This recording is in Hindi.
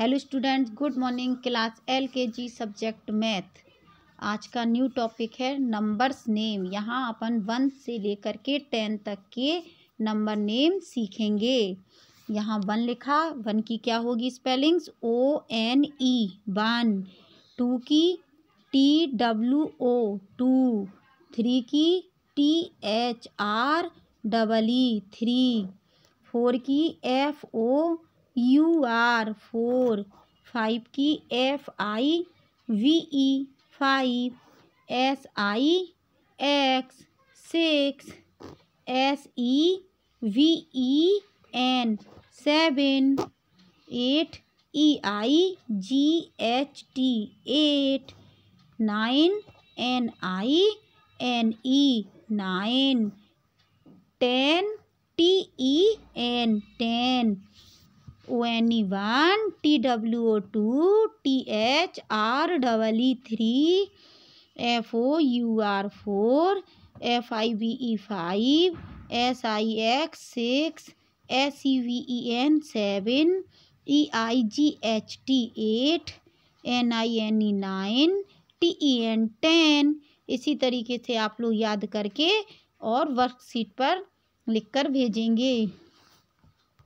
hello students good morning class L K G subject math आज का न्यू टॉपिक है नंबर्स नेम यहाँ अपन वन से लेकर के टेन तक के नंबर नेम सीखेंगे यहाँ वन लिखा वन की क्या होगी spellings O N E one two की T W O two three की T H R double E three four की F O U R four five की F I V E five S I X six S E V E N seven eight E I G H T eight nine N I N E nine ten T E N ten O N E one T W O two T H R double E three F O U R four F I B E five S I X six S E V E N seven E I G H T eight N I N E nine T E N ten इसी तरीके से आप लोग याद करके और वर्कशीट पर लिखकर भेजेंगे